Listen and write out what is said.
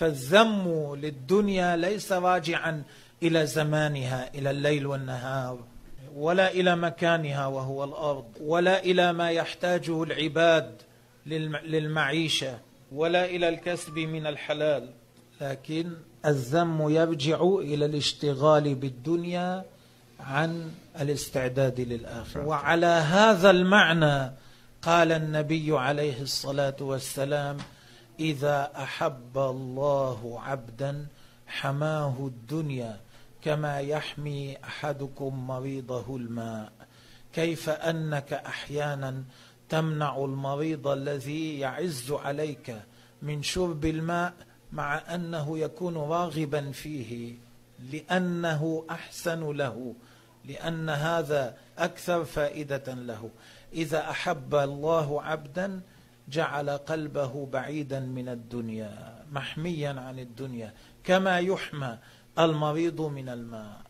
فالذم للدنيا ليس راجعا إلى زمانها إلى الليل والنهار ولا إلى مكانها وهو الأرض ولا إلى ما يحتاجه العباد للمعيشة ولا إلى الكسب من الحلال لكن الذم يرجع إلى الاشتغال بالدنيا عن الاستعداد للآخرة وعلى هذا المعنى قال النبي عليه الصلاة والسلام إذا أحب الله عبدا حماه الدنيا كما يحمي أحدكم مريضه الماء كيف أنك أحيانا تمنع المريض الذي يعز عليك من شرب الماء مع أنه يكون راغبا فيه لأنه أحسن له لأن هذا أكثر فائدة له إذا أحب الله عبدا جعل قلبه بعيدا من الدنيا محميا عن الدنيا كما يحمى المريض من الماء